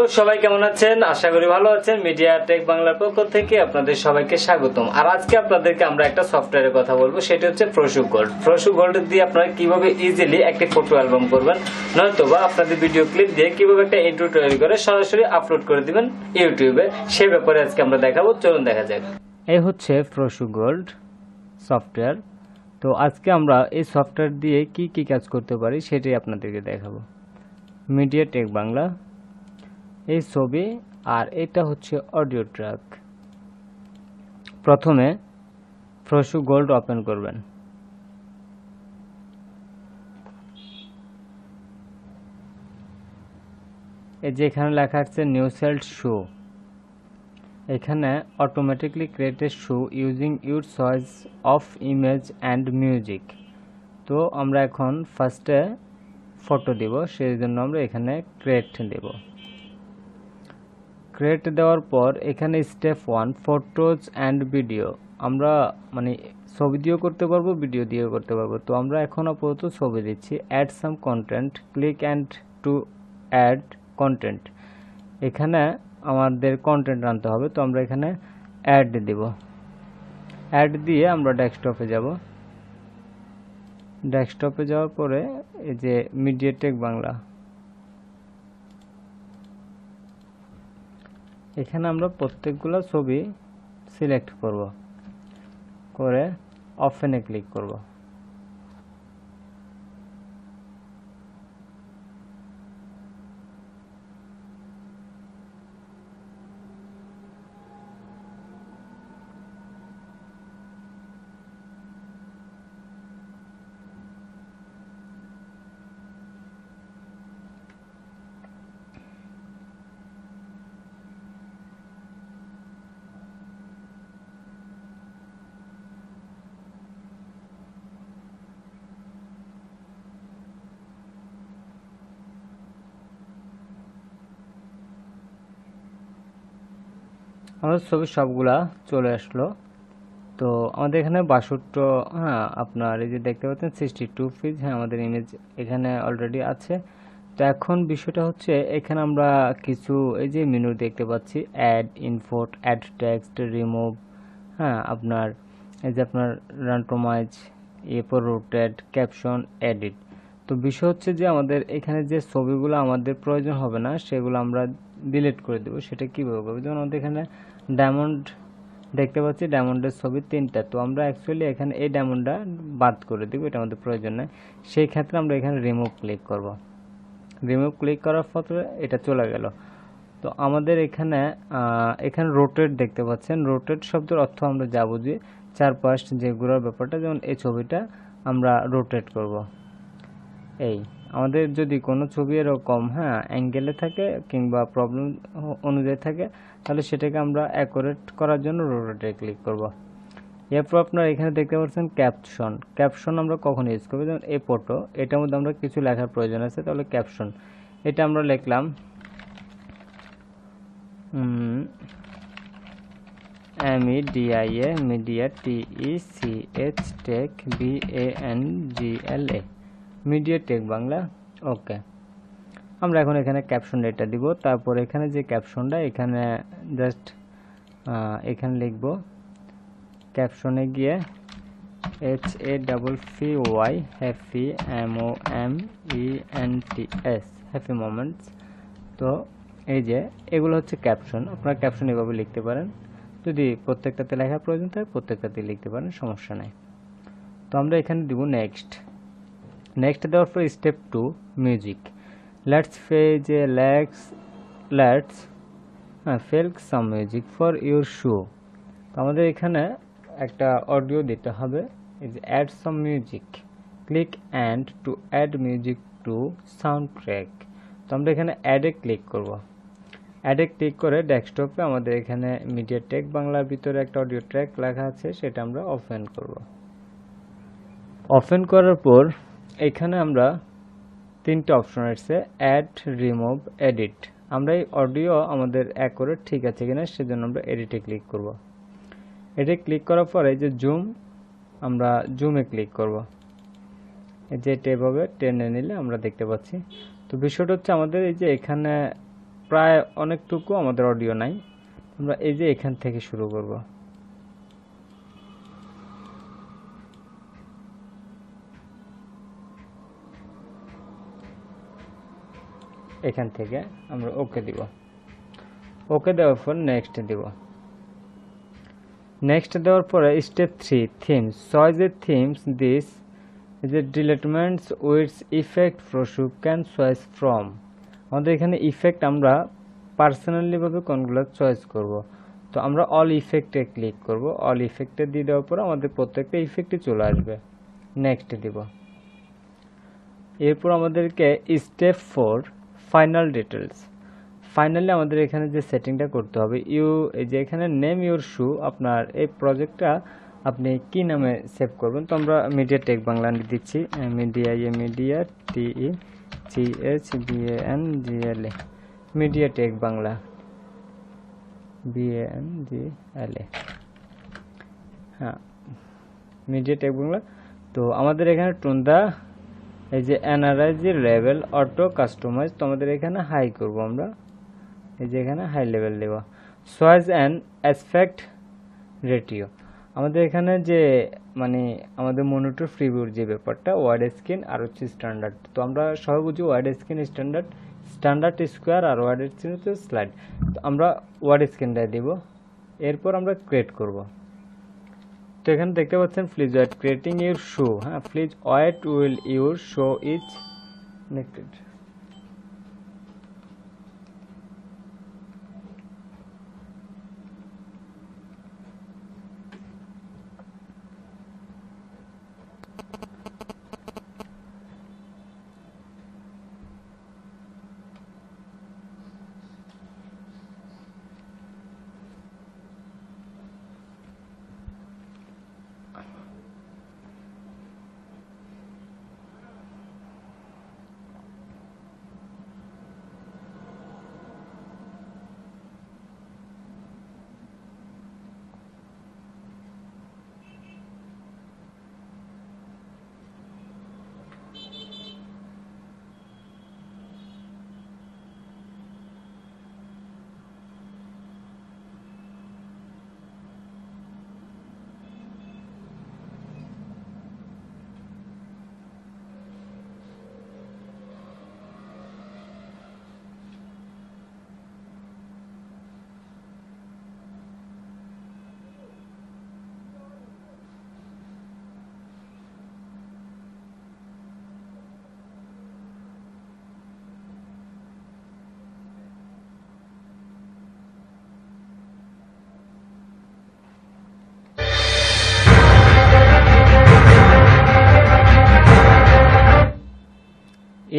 Hello সবাই কেমন আছেন আশা করি ভালো আছেন মিডিয়া টেক বাংলার পক্ষ থেকে আপনাদের সবাইকে স্বাগতম আর আজকে আপনাদেরকে আমরা একটা সফটওয়্যারের কথা বলবো সেটি হচ্ছে প্রসু গোল্ড ফ্রসু গোল্ড দিয়ে আপনারা কিভাবে ইজিলি একটি ফটো অ্যালবাম করবেন নয়তো বা আপনাদের ভিডিও ক্লিপ দিয়ে কিভাবে একটা ইন্ট্রো তৈরি করে সরাসরি আপলোড করে দিবেন ইউটিউবে সে ব্যাপারে আজকে আমরা দেখাবো চলুন দেখা যাক এই হচ্ছে ফ্রসু গোল্ড সফটওয়্যার তো আজকে আমরা এই সফটওয়্যার দিয়ে কি কি কাজ করতে পারি সেটাই আপনাদেরকে দেখাবো মিডিয়া টেক বাংলা এই ছবি আর এটা হচ্ছে অডিও ট্র্যাক প্রথমে ফ্রশু গোল্ড ওপেন করবেন এই যে এখানে লেখা আছে নিউ সেল্ড শো এখানে automatically created show using your choice of image and music তো আমরা এখন ফার্স্টে ফটো দিব সেই জন্য আমরা এখানে ক্রিয়েট দেব ক্রেট দেওয়ার পর এখানে step one photos and video আমরা মানে ছবি দিয়েও করতে পারবো ভিডিও দিয়েও করতে পারবো তো আমরা এখন আপাতত ছবি দিচ্ছি add some content click and to add content এখানে আমাদের কন্টেন্ট আনতে হবে তো আমরা এখানে অ্যাড দেব অ্যাড দিয়ে আমরা ডেস্কটপে যাব ডেস্কটপে যাওয়ার পরে এই যে মিডিয়াটেক বাংলা এখানে আমরা প্রত্যেকগুলো ছবি সিলেক্ট করব করে অপশানে ক্লিক করব আমাদের ছবি সবগুলা চলে আসলো তো আমাদের এখানে বাষট্ট হ্যাঁ আপনার এই যে দেখতে পাচ্ছেন সিক্সটি টু ফিজ হ্যাঁ আমাদের ইমেজ এখানে অলরেডি আছে তো এখন বিষয়টা হচ্ছে এখানে আমরা কিছু এই যে মেনু দেখতে পাচ্ছি add info add text remove হ্যাঁ আপনার এই যে আপনার রান্টোমাইজ এরপর রোটেড ক্যাপশন এডিট তো বিষয় হচ্ছে যে আমাদের এখানে যে ছবিগুলো আমাদের প্রয়োজন হবে না সেগুলো আমরা ডিলিট করে দেবো সেটা কীভাবে করবো যেমন আমাদের এখানে ডায়মন্ড দেখতে পাচ্ছি ডায়মন্ডের ছবি তিনটা তো আমরা অ্যাকচুয়ালি এখানে এই ডায়মন্ডটা বাদ করে দেবো এটা আমাদের প্রয়োজন নেই সেই ক্ষেত্রে আমরা এখানে রিমুভ ক্লিক করব রিমুভ ক্লিক করার ফলে এটা চলে গেল তো আমাদের এখানে এখানে রোটেট দেখতে পাচ্ছেন রোটেট শব্দের অর্থ আমরা যা যে চারপাশ যেগুলোর ব্যাপারটা যেমন এই ছবিটা আমরা রোটেট করব এই আমাদের যদি কোনো ছবি এরকম হ্যাঁ অ্যাঙ্গেলে থাকে কিংবা প্রবলেম অনুযায়ী থাকে তাহলে সেটাকে আমরা অ্যাকোরেট করার জন্য রোটেটে ক্লিক করব। এরপর আপনার এখানে দেখতে পাচ্ছেন ক্যাপশন ক্যাপশন আমরা কখন ইউজ করবো যেমন এ ফটো এটার মধ্যে আমরা কিছু লেখার প্রয়োজন আছে তাহলে ক্যাপশন এটা আমরা লিখলাম M E D I A media T E C H tech B A N G L A media tech Bangla okay আমরা এখন এখানে ক্যাপশন ডেটা দিব তারপর এখানে যে ক্যাপশনটা এখানে জাস্ট এখানে লিখব ক্যাপশনে গিয়ে H A double C Y happy M O M E N T S happy moments তো এই যে এগুলো হচ্ছে ক্যাপশন আপনারা ক্যাপশন এভাবে লিখতে পারেন যদি প্রত্যেকটাতে লেখা প্রয়োজন থাকে প্রত্যেকটাতে লিখতে পারেন সমস্যা নাই তো আমরা এখানে দিব নেক্সট নেক্সট দেওয়ার পর স্টেপ টু মিউজিক লেটস ফে যে লেটস লেটস হ্যাঁ ফেল্ক some music for your show তো আমাদের এখানে একটা অডিও দিতে হবে is add some music click and to add music to soundtrack তো আমরা এখানে অ্যাডে ক্লিক করব অ্যাডে ক্লিক করে ডেস্কটপে আমাদের এখানে মিডিয়া টেক বাংলার ভিতরে একটা অডিও ট্র্যাক লেখা আছে সেটা আমরা অপেন করব অপেন করার পর এখানে আমরা তিনটে অপশন রয়েছে অ্যাড রিমুভ এডিট আমরা এই অডিও আমাদের অ্যাকোরেট ঠিক আছে কিনা সেজন্য আমরা এডিটে ক্লিক করব এডিটে ক্লিক করার পরে যে জুম আমরা জুমে ক্লিক করব এই যে এভাবে টেনে নিলে আমরা দেখতে পাচ্ছি তো বিষয়টা হচ্ছে আমাদের এই যে এখানে প্রায় অনেকটুকু আমাদের অডিও নাই আমরা এই যে এখান থেকে শুরু করব এখান থেকে আমরা ওকে দিব ওকে দেওয়ার পর নেক্সট দিব নেক্সট দেওয়ার পরে step three themes choice a themes this যে ডিলেটমেন্টস with effect ProShow can choice from আমাদের এখানে ইফেক্ট আমরা পার্সোনালিভাবে কোনগুলো চয়েস করব তো আমরা অল ইফেক্টে ক্লিক করব অল ইফেক্টে দিয়ে দেওয়ার পর আমাদের প্রত্যেকটা ইফেক্টে চলে আসবে নেক্সট দিব এরপর আমাদেরকে step four final details finally আমাদের এখানে যে সেটিংটা করতে হবে ইউ যে এখানে নেম ইউর শু আপনার এই প্রজেক্টটা আপনি কি নামে সেভ করবেন তো আমরা মিডিয়া টেক বাংলা দিচ্ছি মিডিয়া ইয়ে media T E C H B N G L A media tech Bangla B N G L A হ্যাঁ মিডিয়া টেক বাংলা তো আমাদের এখানে টুন দা এই যে এনআরআই যে লেভেল অটো কাস্টমাইজ তোমাদের এখানে হাই করব আমরা এই যে এখানে হাই লেভেল দেব সয়েজ অ্যান্ড অ্যাসপেক্ট রেটিও আমাদের এখানে যে মানে আমাদের মনিটর ফ্রিভিউর যে ব্যাপারটা ওয়াইড স্ক্রিন আর হচ্ছে স্ট্যান্ডার্ড তো আমরা সবাই বুঝি wide screen standard standard square আর ওয়াইড স্ক্রিন হচ্ছে স্লাইড তো আমরা ওয়াইড স্ক্রিনটা দেব এরপর আমরা ক্রিয়েট করবো তো এখানে দেখতে পাচ্ছেন please wait creating your show হ্যাঁ please wait will your show is নেক্টেড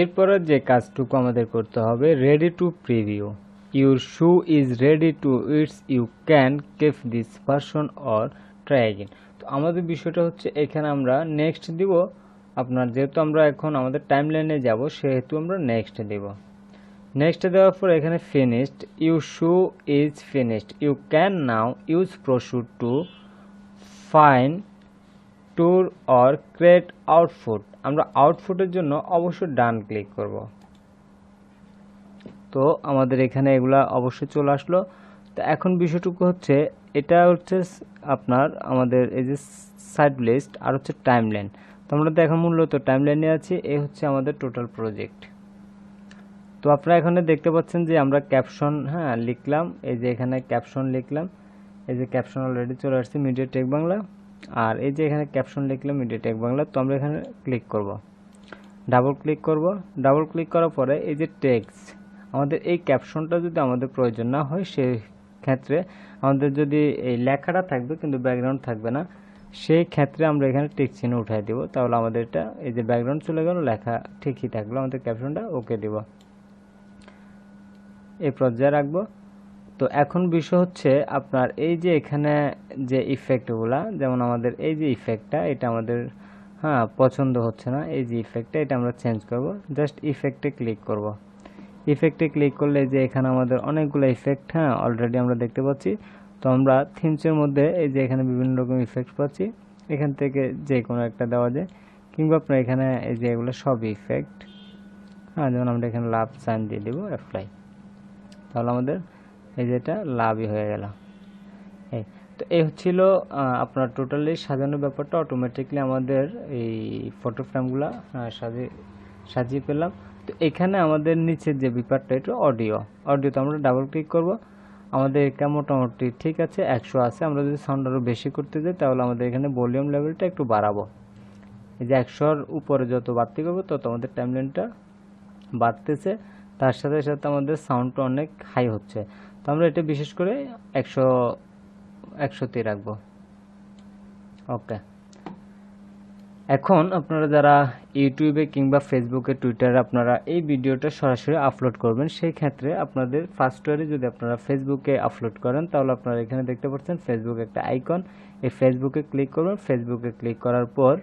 এরপরে যে কাজটুকু আমাদের করতে হবে ready to preview your show is ready to it's you can কেফ this person or try again তো আমাদের বিষয়টা হচ্ছে এখানে আমরা নেক্সট দিব আপনার যেহেতু আমরা এখন আমাদের টাইম লাইনে যাবো সেহেতু আমরা নেক্সট দেব নেক্সট দেওয়ার পর এখানে finished your show is finished you can now use ProShow to fine store or create output আমরা আউটফুটের জন্য অবশ্যই ডান ক্লিক করব তো আমাদের এখানে এগুলা অবশ্যই চলে আসলো তো এখন বিষয়টুকু হচ্ছে এটা হচ্ছে আপনার আমাদের এই যে সাইড লিস্ট আর হচ্ছে টাইম লাইন তো আমরা তো এখন মূলত টাইম লাইনে আছি এ হচ্ছে আমাদের টোটাল প্রজেক্ট তো আপনারা এখানে দেখতে পাচ্ছেন যে আমরা ক্যাপশন হ্যাঁ লিখলাম এই যে এখানে ক্যাপশন লিখলাম এই যে ক্যাপশন অলরেডি চলে আসছে মিডিয়া টেক বাংলা আর এই যে এখানে ক্যাপশন লিখলাম মিডিয়া টেক বাংলা তো আমরা এখানে ক্লিক করব ডাবল ক্লিক করব ডাবল ক্লিক করার পরে এই যে টেক্স আমাদের এই ক্যাপশনটা যদি আমাদের প্রয়োজন না হয় সেই ক্ষেত্রে আমাদের যদি এই লেখাটা থাকবে কিন্তু ব্যাকগ্রাউন্ড থাকবে না সেই ক্ষেত্রে আমরা এখানে টেক্স চিহ্ন উঠাই দেবো তাহলে আমাদের এটা এই যে ব্যাকগ্রাউন্ড চলে গেল লেখা ঠিকই থাকলো আমাদের ক্যাপশনটা ওকে দেব এই পর্যায়ে রাখবো তো এখন বিষয় হচ্ছে আপনার এই যে এখানে যে ইফেক্টগুলা যেমন আমাদের এই যে ইফেক্টটা এটা আমাদের হ্যাঁ পছন্দ হচ্ছে না এই যে ইফেক্টটা এটা আমরা চেঞ্জ করব জাস্ট ইফেক্টে ক্লিক করব ইফেক্টে ক্লিক করলে যে এখানে আমাদের অনেকগুলো ইফেক্ট হ্যাঁ অলরেডি আমরা দেখতে পাচ্ছি তো আমরা থিমসের মধ্যে এই যে এখানে বিভিন্ন রকম ইফেক্ট পাচ্ছি এখান থেকে যে কোনো একটা দেওয়া যায় কিংবা আপনার এখানে এই যে এগুলো সব ইফেক্ট হ্যাঁ যেমন আমরা এখানে লাভ সাইন দিয়ে দেবো অ্যাপ্লাই তাহলে আমাদের এই যে এটা লাভই হয়ে গেল এই তো এই হচ্ছিল আপনার টোটালি সাজানোর ব্যাপারটা অটোমেটিকলি আমাদের এই ফটো ফ্রেমগুলো সাজিয়ে সাজিয়ে পেলাম তো এখানে আমাদের নিচের যে ব্যাপারটা এটা অডিও অডিও তো আমরা ডাবল ক্লিক করব আমাদের এটা মোটামুটি ঠিক আছে একশো আছে আমরা যদি সাউন্ড আরও বেশি করতে যাই তাহলে আমাদের এখানে ভলিউম লেভেলটা একটু বাড়াবো এই যে একশোর উপরে যত বাড়তে করবো তত আমাদের টাইমলাইনটা বাড়তেছে তার সাথে সাথে আমাদের সাউন্ডটা অনেক হাই হচ্ছে তো আমরা এটা বিশেষ করে একশো একশোতে রাখবো ওকে এখন আপনারা যারা ইউটিউবে কিংবা ফেসবুকে টুইটারে আপনারা এই ভিডিওটা সরাসরি আপলোড করবেন সেই ক্ষেত্রে আপনাদের ফার্স্টওয়ারে যদি আপনারা ফেসবুকে আপলোড করেন তাহলে আপনারা এখানে দেখতে পাচ্ছেন ফেসবুকে একটা আইকন এই ফেসবুকে ক্লিক করবেন ফেসবুকে ক্লিক করার পর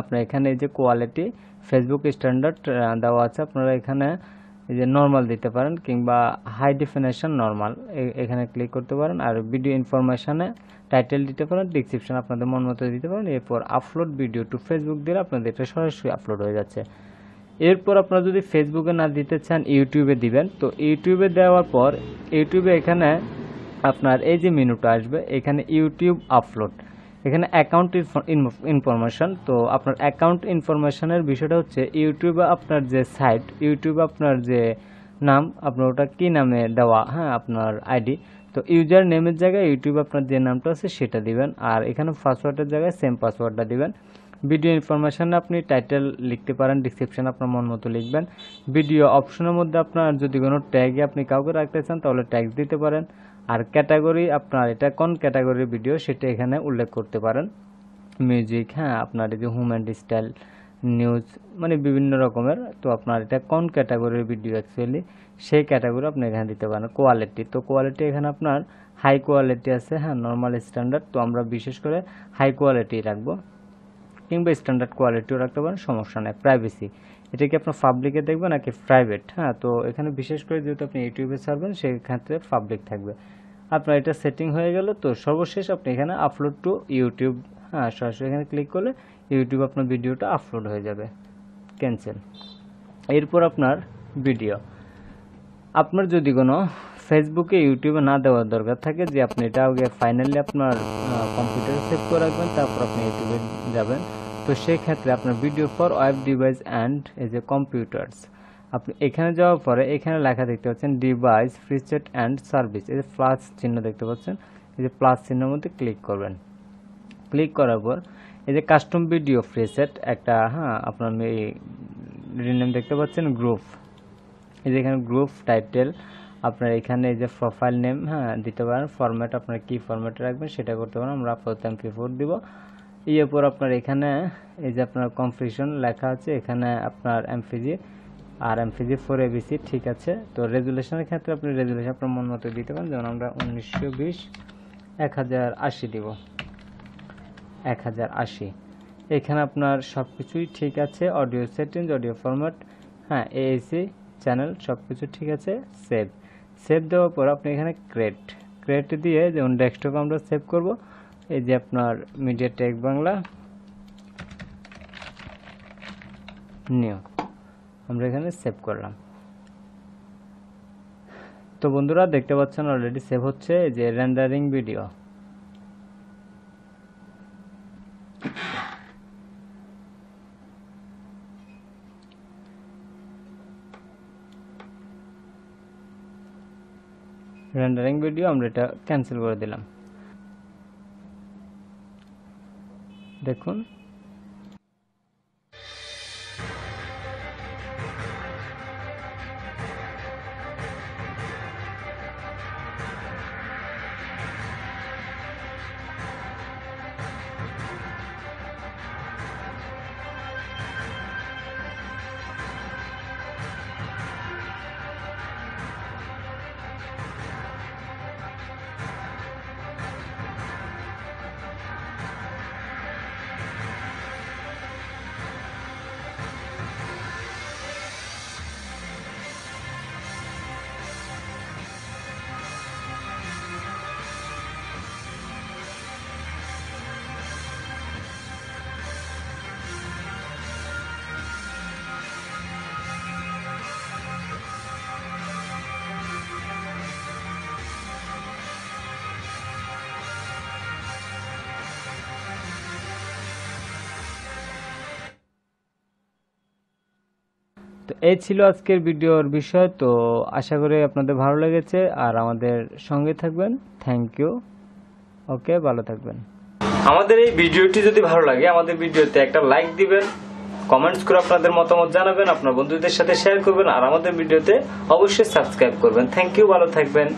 আপনার এখানে এই যে কোয়ালিটি ফেসবুক স্ট্যান্ডার্ড দেওয়া আছে আপনারা এখানে এই যে নর্মাল দিতে পারেন কিংবা হাই ডেফিনেশন নর্মাল এখানে ক্লিক করতে পারেন আর ভিডিও ইনফরমেশানে টাইটেল দিতে পারেন ডিসক্রিপশান আপনাদের মন মতো দিতে পারেন এরপর আপলোড ভিডিও টু ফেসবুক দিলে আপনাদের এটা সরাসরি আপলোড হয়ে যাচ্ছে এরপর আপনারা যদি ফেসবুকে না দিতে চান ইউটিউবে দিবেন তো ইউটিউবে দেওয়ার পর ইউটিউবে এখানে আপনার এই যে মেনুটা আসবে এখানে ইউটিউব আপলোড এখানে অ্যাকাউন্ট ইনফরমেশন তো আপনার অ্যাকাউন্ট ইনফরমেশানের বিষয়টা হচ্ছে ইউটিউবে আপনার যে সাইট ইউটিউবে আপনার যে নাম আপনার ওটা কী নামে দেওয়া হ্যাঁ আপনার আইডি তো ইউজার নেমের জায়গায় ইউটিউব আপনার যে নামটা আছে সেটা দিবেন আর এখানে পাসওয়ার্ডের জায়গায় সেম পাসওয়ার্ডটা দিবেন ভিডিও ইনফরমেশানে আপনি টাইটেল লিখতে পারেন ডিসক্রিপশান আপনার মন মতো লিখবেন ভিডিও অপশনের মধ্যে আপনার যদি কোনো ট্যাগে আপনি কাউকে রাখতে চান তাহলে ট্যাগ দিতে পারেন আর ক্যাটাগরি আপনার এটা কোন ক্যাটাগরির ভিডিও সেটা এখানে উল্লেখ করতে পারেন মিউজিক হ্যাঁ আপনার এই যে হুম্যান স্টাইল নিউজ মানে বিভিন্ন রকমের তো আপনার এটা কোন ক্যাটাগরির ভিডিও অ্যাকচুয়ালি সেই ক্যাটাগরি আপনি এখানে দিতে পারেন কোয়ালিটি তো কোয়ালিটি এখানে আপনার হাই কোয়ালিটি আছে হ্যাঁ নর্মাল স্ট্যান্ডার্ড তো আমরা বিশেষ করে হাই কোয়ালিটি রাখবো কিংবা স্ট্যান্ডার্ড কোয়ালিটিও রাখতে পারেন সমস্যা নেই প্রাইভেসি এটা কি আপনার পাবলিকে দেখবেন নাকি প্রাইভেট হ্যাঁ তো এখানে বিশেষ করে যেহেতু আপনি ইউটিউবে ছাড়বেন সেক্ষেত্রে পাবলিক থাকবে আপনার এটা সেটিং হয়ে গেল তো সর্বশেষ আপনি এখানে আপলোড টু ইউটিউব হ্যাঁ সরাসরি এখানে ক্লিক করলে ইউটিউব আপনার ভিডিওটা আপলোড হয়ে যাবে ক্যান্সেল এরপর আপনার ভিডিও আপনার যদি কোনো ফেসবুকে ইউটিউবে না দেওয়ার দরকার থাকে যে আপনি এটা আগে ফাইনালি আপনার কমপ্লিট সেভ করে রাখবেন তারপর আপনি ইউটিউবে যাবেন তো সেই ক্ষেত্রে আপনার video for web device and as a computers আপনি এখানে যাওয়ার পরে এখানে লেখা দেখতে পাচ্ছেন ডিভাইস ফ্রিসেট অ্যান্ড সার্ভিস এই যে প্লাস চিহ্ন দেখতে পাচ্ছেন এই যে প্লাস চিহ্নের মধ্যে ক্লিক করবেন ক্লিক করার পর এই যে কাস্টম ভিডিও ফ্রিসেট একটা হ্যাঁ আপনার এই রিনেম দেখতে পাচ্ছেন গ্রুপ এই যে এখানে গ্রুপ টাইটেল আপনার এখানে যে প্রোফাইল নেম হ্যাঁ দিতে পারেন ফরম্যাট আপনার কী ফরম্যাটে রাখবেন সেটা করতে পারেন আমরা প্রথম পি ফোর দিব ইয়ে পর আপনার এখানে এই যে আপনার কম্পিটিশন লেখা আছে এখানে আপনার এমপিজি আর এমপিজি ফোর এবিসি ঠিক আছে তো রেজুলেশনের ক্ষেত্রে আপনি রেজুলেশন আপনার মন মতো দিতে পারেন যেমন আমরা উনিশশো বিশ এক হাজার আশি দিব এক হাজার আশি এখানে আপনার সব কিছুই ঠিক আছে অডিও সেটিংস অডিও ফরম্যাট হ্যাঁ এএসি চ্যানেল সব কিছু ঠিক আছে সেভ সেভ দেওয়ার পর আপনি এখানে ক্রেট ক্রেট দিয়ে যেমন ডেস্কটপ আমরা সেভ করব এই যে আপনার মিডিয়া টেক বাংলা নিউ আমরা এখানে সেভ করলাম তো বন্ধুরা দেখতে পাচ্ছেন অলরেডি সেভ হচ্ছে যে রেন্ডারিং ভিডিও রেন্ডারিং ভিডিও আমরা এটা ক্যান্সেল করে দিলাম দেখুন তো এই ছিল আজকের ভিডিওর বিষয় তো আশা করি আপনাদের ভালো লেগেছে আর আমাদের সঙ্গে থাকবেন থ্যাংক ইউ ওকে ভালো থাকবেন আমাদের এই ভিডিওটি যদি ভালো লাগে আমাদের ভিডিওতে একটা লাইক দিবেন কমেন্টস করে আপনাদের মতামত জানাবেন আপনার বন্ধুদের সাথে শেয়ার করবেন আর আমাদের ভিডিওতে অবশ্যই সাবস্ক্রাইব করবেন থ্যাংক ইউ ভালো থাকবেন